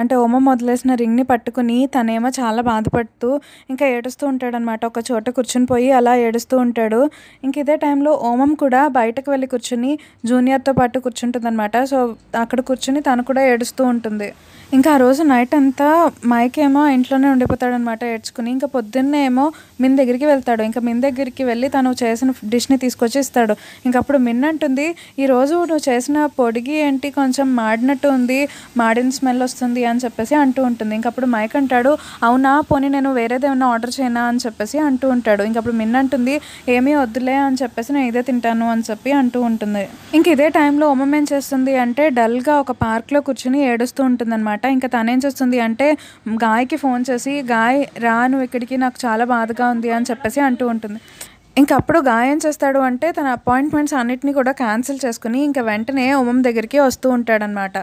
అంటే ఓమ మొదలేసిన రింగ్ని పట్టుకుని తనేమో చాలా బాధపడుతూ ఇంకా ఏడుస్తూ ఉంటాడనమాట ఒక చోట కూర్చుని పోయి అలా ఏడుస్తూ ఉంటాడు ఇంక ఇదే టైంలో ఓమం కూడా బయటకు వెళ్ళి కూర్చుని జూనియర్తో పాటు అనమాట సో అక్కడ కూర్చుని తను కూడా ఏడుస్తూ ఉంటుంది ఇంకా ఆ రోజు నైట్ అంతా మైక్ ఏమో ఇంట్లోనే ఉండిపోతాడనమాట ఏడ్చుకుని ఇంకా పొద్దున్నే ఏమో మిన్ దగ్గరికి వెళ్తాడు ఇంకా మిన్ దగ్గరికి వెళ్ళి తను చేసిన డిష్ని తీసుకొచ్చి ఇస్తాడు ఇంకప్పుడు అప్పుడు మిన్ అంటుంది ఈరోజు నువ్వు చేసిన పొడిగి ఏంటి కొంచెం మాడినట్టు ఉంది మాడిన స్మెల్ వస్తుంది అని చెప్పేసి అంటూ ఉంటుంది ఇంకప్పుడు అప్పుడు మైక్ అంటాడు అవునా పోనీ నేను వేరేదేమైనా ఆర్డర్ చేయనా అని చెప్పేసి అంటూ ఉంటాడు ఇంకప్పుడు అప్పుడు మిన్ అంటుంది ఏమీ వద్దులే అని చెప్పేసి నేను ఇదే తింటాను అని చెప్పి అంటూ ఉంటుంది ఇంక ఇదే టైంలో ఉమ్మం ఏం చేస్తుంది అంటే డల్గా ఒక పార్క్లో కూర్చుని ఏడుస్తూ ఉంటుంది అనమాట అనమాట ఇంకా తనేం చేస్తుంది అంటే గాయకి ఫోన్ చేసి గాయ్ రా నువ్వు ఇక్కడికి నాకు చాలా బాధగా ఉంది అని చెప్పేసి అంటూ ఉంటుంది ఇంకా అప్పుడు గాయం చేస్తాడు అంటే తన అపాయింట్మెంట్స్ అన్నిటిని కూడా క్యాన్సిల్ చేసుకుని ఇంకా వెంటనే ఉమం దగ్గరికి వస్తూ ఉంటాడనమాట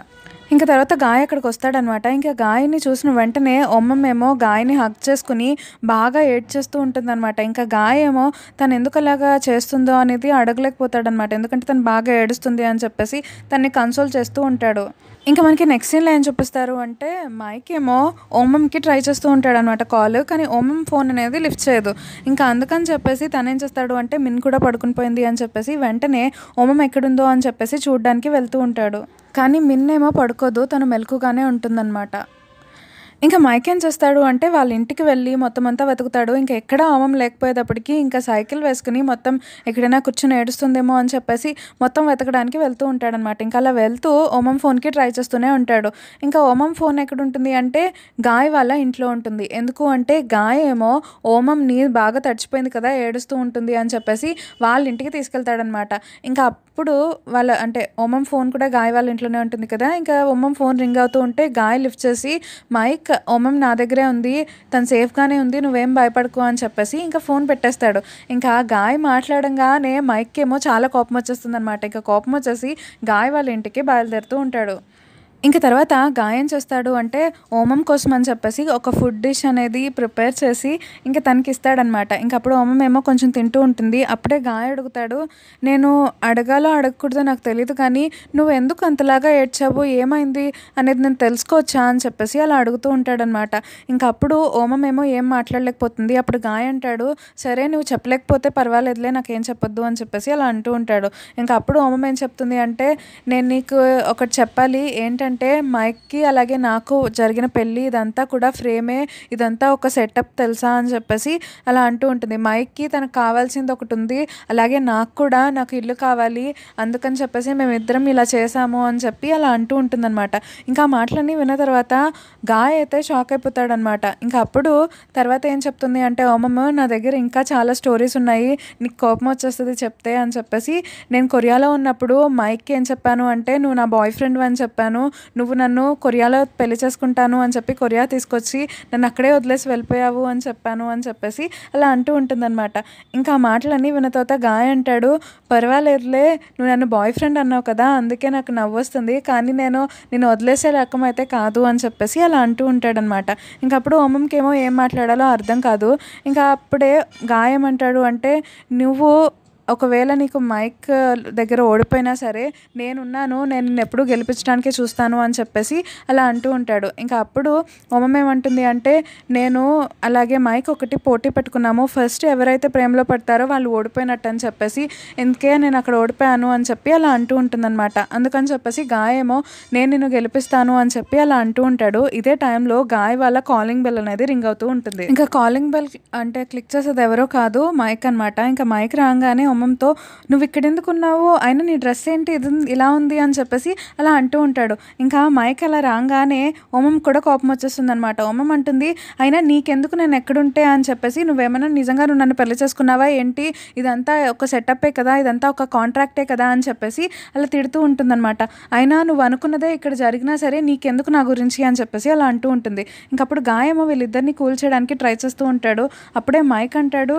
ఇంకా తర్వాత గాయ అక్కడికి వస్తాడనమాట ఇంకా గాయని చూసిన వెంటనే ఒమ్మేమో గాయని హక్ చేసుకుని బాగా ఏడ్చేస్తూ ఉంటుందన్నమాట ఇంకా గాయ ఏమో తను ఎందుకు అలాగా చేస్తుందో అనేది అడగలేకపోతాడనమాట ఎందుకంటే తను బాగా ఏడుస్తుంది అని చెప్పేసి తన్ని కన్సోల్ చేస్తూ ఉంటాడు ఇంకా మనకి నెక్స్ట్ సీన్లో ఏం చూపిస్తారు అంటే మైక్ ఏమో ఓమంకి ట్రై చేస్తూ ఉంటాడు అనమాట కాల్ కానీ ఓమం ఫోన్ అనేది లిఫ్ట్ చేయదు ఇంకా అందుకని చెప్పేసి తను ఏం చేస్తాడు అంటే మిన్ కూడా పడుకుని పోయింది అని చెప్పేసి వెంటనే ఓమం ఎక్కడుందో అని చెప్పేసి చూడడానికి వెళ్తూ ఉంటాడు కానీ మిన్ ఏమో పడుకోదు తను మెలకుగానే ఉంటుందన్నమాట ఇంకా మైకేం చేస్తాడు అంటే వాళ్ళ ఇంటికి వెళ్ళి మొత్తం అంతా వెతుకుతాడు ఇంకా ఎక్కడ ఆమం లేకపోయేటప్పటికి ఇంకా సైకిల్ వేసుకుని మొత్తం ఎక్కడైనా కూర్చొని ఏడుస్తుందేమో అని చెప్పేసి మొత్తం వెతకడానికి వెళ్తూ ఉంటాడనమాట ఇంకా అలా వెళ్తూ ఓమం ఫోన్కి ట్రై చేస్తూనే ఉంటాడు ఇంకా ఓమం ఫోన్ ఎక్కడ ఉంటుంది అంటే గాయ వాళ్ళ ఇంట్లో ఉంటుంది ఎందుకు అంటే గాయ ఏమో ఓమంని బాగా తడిచిపోయింది కదా ఏడుస్తూ ఉంటుంది అని చెప్పేసి వాళ్ళ ఇంటికి తీసుకెళ్తాడనమాట ఇంకా అప్పుడు వాళ్ళ అంటే ఒమ్మం ఫోన్ కూడా గాయ వాళ్ళ ఇంట్లోనే ఉంటుంది కదా ఇంకా ఒమ్మం ఫోన్ రింగ్ అవుతూ ఉంటే గాయ లిఫ్ట్ చేసి మైక్ ఒమ్మం నా దగ్గరే ఉంది తను సేఫ్గానే ఉంది నువ్వేం భయపడకు అని చెప్పేసి ఇంకా ఫోన్ పెట్టేస్తాడు ఇంకా గాయ మాట్లాడంగానే మైక్ ఏమో చాలా కోపం వచ్చేస్తుంది అనమాట ఇంకా కోపం వచ్చేసి గాయ వాళ్ళ ఇంటికి బయలుదేరుతూ ఉంటాడు ఇంక తర్వాత గాయం చేస్తాడు అంటే ఓమం కోసం అని చెప్పేసి ఒక ఫుడ్ డిష్ అనేది ప్రిపేర్ చేసి ఇంకా తనకి ఇస్తాడనమాట అప్పుడు ఓమం ఏమో కొంచెం తింటూ ఉంటుంది అప్పుడే గాయం అడుగుతాడు నేను అడగాలో అడగకూడదో నాకు తెలియదు కానీ నువ్వు ఎందుకు అంతలాగా ఏడ్చావు ఏమైంది అనేది నేను తెలుసుకోవచ్చా అని చెప్పేసి అలా అడుగుతూ ఉంటాడనమాట అప్పుడు ఓమం ఏమో ఏం మాట్లాడలేకపోతుంది అప్పుడు గాయ అంటాడు సరే నువ్వు చెప్పలేకపోతే పర్వాలేదులే నాకేం చెప్పొద్దు అని చెప్పేసి అలా అంటూ ఉంటాడు ఇంకా అప్పుడు ఓమం ఏం చెప్తుంది అంటే నేను నీకు ఒకటి చెప్పాలి ఏంటంటే ఏంటంటే మైక్కి అలాగే నాకు జరిగిన పెళ్ళి ఇదంతా కూడా ఫ్రేమే ఇదంతా ఒక సెటప్ తెలుసా అని చెప్పేసి అలా అంటూ ఉంటుంది మైక్కి తనకు కావాల్సింది ఒకటి ఉంది అలాగే నాకు కూడా నాకు ఇల్లు కావాలి అందుకని చెప్పేసి మేమిద్దరం ఇలా చేసాము అని చెప్పి అలా అంటూ ఉంటుందన్నమాట ఇంకా మాటలన్నీ విన్న తర్వాత గాయ అయితే షాక్ అయిపోతాడనమాట ఇంకా అప్పుడు తర్వాత ఏం చెప్తుంది అంటే ఓమమ్మ నా దగ్గర ఇంకా చాలా స్టోరీస్ ఉన్నాయి నీకు కోపం వచ్చేస్తుంది చెప్తే అని చెప్పేసి నేను కొరియాలో ఉన్నప్పుడు మైక్కి ఏం చెప్పాను అంటే నువ్వు నా బాయ్ ఫ్రెండ్ అని చెప్పాను నువ్వు నన్ను కొరియాలో పెళ్లి చేసుకుంటాను అని చెప్పి కొరియా తీసుకొచ్చి నన్ను అక్కడే వదిలేసి వెళ్ళిపోయావు అని చెప్పాను అని చెప్పేసి అలా అంటూ ఉంటుందన్నమాట ఇంకా ఆ మాటలన్నీ విన్న తర్వాత గాయ అంటాడు పర్వాలేదులే నువ్వు నన్ను బాయ్ ఫ్రెండ్ అన్నావు కదా అందుకే నాకు నవ్వు వస్తుంది కానీ నేను నేను వదిలేసే రకం అయితే కాదు అని చెప్పేసి అలా అంటూ ఉంటాడనమాట ఇంకా అప్పుడు ఓమంకేమో ఏం మాట్లాడాలో అర్థం కాదు ఇంకా అప్పుడే గాయం అంటాడు అంటే నువ్వు ఒకవేళ నీకు మైక్ దగ్గర ఓడిపోయినా సరే నేనున్నాను నేను ఎప్పుడు గెలిపించడానికే చూస్తాను అని చెప్పేసి అలా అంటూ ఉంటాడు ఇంకా అప్పుడు ఉమం ఏమంటుంది అంటే నేను అలాగే మైక్ ఒకటి పోటీ పెట్టుకున్నాము ఫస్ట్ ఎవరైతే ప్రేమలో పడతారో వాళ్ళు ఓడిపోయినట్టు అని చెప్పేసి ఇంకే నేను అక్కడ ఓడిపోయాను అని చెప్పి అలా అంటూ ఉంటుందన్నమాట అందుకని చెప్పేసి గాయేమో నేను నిన్ను గెలిపిస్తాను అని చెప్పి అలా అంటూ ఉంటాడు ఇదే టైంలో గాయ వాళ్ళ కాలింగ్ బెల్ అనేది రింగ్ అవుతూ ఉంటుంది ఇంకా కాలింగ్ బెల్ అంటే క్లిక్ చేసేది ఎవరో కాదు మైక్ అనమాట ఇంకా మైక్ రాగానే ఖమ్మంతో నువ్వు ఇక్కడ ఉన్నావు అయినా నీ డ్రెస్ ఏంటి ఇది ఇలా ఉంది అని చెప్పేసి అలా అంటూ ఉంటాడు ఇంకా మైక్ అలా రాగానే ఓమం కూడా కోపం వచ్చేస్తుంది అనమాట ఓమం అంటుంది అయినా నీకెందుకు నేను ఎక్కడుంటే అని చెప్పేసి నువ్వేమైనా నిజంగా నువ్వు నన్ను పెళ్లి చేసుకున్నావా ఏంటి ఇదంతా ఒక సెటప్పే కదా ఇదంతా ఒక కాంట్రాక్టే కదా అని చెప్పేసి అలా తిడుతూ ఉంటుందన్నమాట అయినా నువ్వు అనుకున్నదే ఇక్కడ జరిగినా సరే నీకెందుకు నా గురించి అని చెప్పేసి అలా అంటూ ఉంటుంది ఇంకప్పుడు గాయము వీళ్ళిద్దరిని కూల్చేయడానికి ట్రై చేస్తూ ఉంటాడు అప్పుడే మైక్ అంటాడు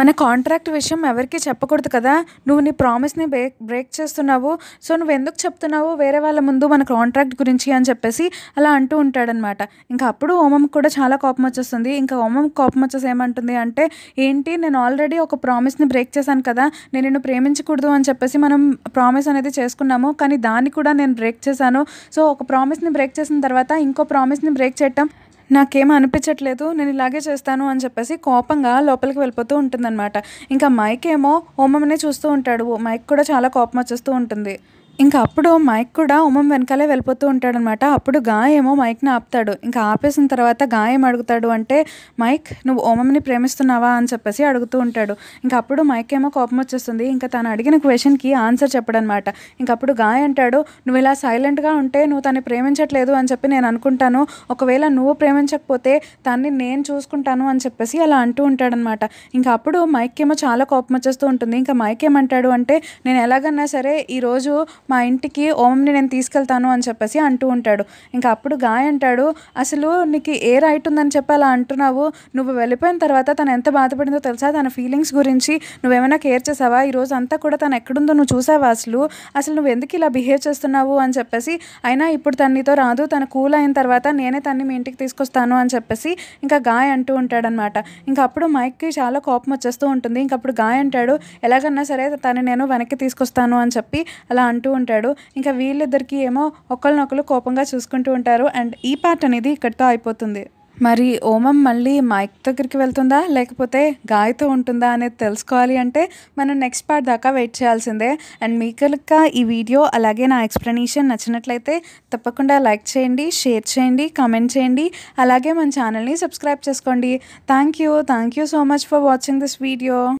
మన కాంట్రాక్ట్ విషయం ఎవరికి చెప్పకూడదు చెప్పకూడదు కదా నువ్వు నీ ప్రామిస్ని బ్రేక్ బ్రేక్ చేస్తున్నావు సో నువ్వు ఎందుకు చెప్తున్నావు వేరే వాళ్ళ ముందు మన కాంట్రాక్ట్ గురించి అని చెప్పేసి అలా అంటూ ఉంటాడనమాట ఇంకా అప్పుడు ఓమం కూడా చాలా కోపం వచ్చేస్తుంది ఇంకా ఓమం కోపం వచ్చేసి ఏమంటుంది అంటే ఏంటి నేను ఆల్రెడీ ఒక ప్రామిస్ని బ్రేక్ చేశాను కదా నేను నిన్ను ప్రేమించకూడదు అని చెప్పేసి మనం ప్రామిస్ అనేది చేసుకున్నాము కానీ దాన్ని కూడా నేను బ్రేక్ చేశాను సో ఒక ప్రామిస్ని బ్రేక్ చేసిన తర్వాత ఇంకో ప్రామిస్ని బ్రేక్ చేయటం నాకేం అనిపించట్లేదు నేను ఇలాగే చేస్తాను అని చెప్పేసి కోపంగా లోపలికి వెళ్ళిపోతూ ఉంటుందన్నమాట ఇంకా మైక్ ఏమో ఓమమ్మనే చూస్తూ ఉంటాడు మైక్ కూడా చాలా కోపం వచ్చేస్తూ ఉంటుంది ఇంకా అప్పుడు మైక్ కూడా ఉమం వెనకాలే వెళ్ళిపోతూ ఉంటాడనమాట అప్పుడు గాయమో మైక్ని ఆపుతాడు ఇంకా ఆపేసిన తర్వాత గాయం అడుగుతాడు అంటే మైక్ నువ్వు ఉమమ్ని ప్రేమిస్తున్నావా అని చెప్పేసి అడుగుతూ ఉంటాడు ఇంకా అప్పుడు మైక్ ఏమో కోపం వచ్చేస్తుంది ఇంకా తను అడిగిన క్వశ్చన్కి ఆన్సర్ చెప్పడనమాట ఇంకా అప్పుడు గాయ అంటాడు నువ్వు ఇలా సైలెంట్గా ఉంటే నువ్వు తను ప్రేమించట్లేదు అని చెప్పి నేను అనుకుంటాను ఒకవేళ నువ్వు ప్రేమించకపోతే తన్ని నేను చూసుకుంటాను అని చెప్పేసి అలా అంటూ ఉంటాడనమాట ఇంకా అప్పుడు మైక్ ఏమో చాలా కోపం వచ్చేస్తూ ఉంటుంది ఇంకా మైక్ ఏమంటాడు అంటే నేను ఎలాగన్నా సరే ఈరోజు మా ఇంటికి ఓంని నేను తీసుకెళ్తాను అని చెప్పేసి అంటూ ఉంటాడు ఇంకా అప్పుడు గాయ అంటాడు అసలు నీకు ఏ రైట్ ఉందని చెప్పి అలా అంటున్నావు నువ్వు వెళ్ళిపోయిన తర్వాత తను ఎంత బాధపడిందో తెలుసా తన ఫీలింగ్స్ గురించి నువ్వేమైనా కేర్ చేసావా ఈరోజు అంతా కూడా తను ఎక్కడుందో నువ్వు చూసావా అసలు అసలు నువ్వు ఎందుకు ఇలా బిహేవ్ చేస్తున్నావు అని చెప్పేసి అయినా ఇప్పుడు తన్నితో రాదు తను కూల్ అయిన తర్వాత నేనే తన్ని మీ ఇంటికి తీసుకొస్తాను అని చెప్పేసి ఇంకా గాయ అంటూ ఉంటాడనమాట ఇంకా అప్పుడు మైక్కి చాలా కోపం వచ్చేస్తూ ఉంటుంది ఇంకప్పుడు అప్పుడు అంటాడు ఎలాగన్నా సరే తను నేను వెనక్కి తీసుకొస్తాను అని చెప్పి అలా అంటూ ఉంటాడు ఇంకా వీళ్ళిద్దరికీ ఏమో ఒకరినొకరు కోపంగా చూసుకుంటూ ఉంటారు అండ్ ఈ పార్ట్ అనేది ఇక్కడితో అయిపోతుంది మరి ఓమం మళ్ళీ మైక్ దగ్గరికి వెళ్తుందా లేకపోతే గాయతో ఉంటుందా అనేది తెలుసుకోవాలి అంటే మనం నెక్స్ట్ పార్ట్ దాకా వెయిట్ చేయాల్సిందే అండ్ మీ కనుక ఈ వీడియో అలాగే నా ఎక్స్ప్లెనేషన్ నచ్చినట్లయితే తప్పకుండా లైక్ చేయండి షేర్ చేయండి కామెంట్ చేయండి అలాగే మన ఛానల్ని సబ్స్క్రైబ్ చేసుకోండి thank you thank you so much for watching this video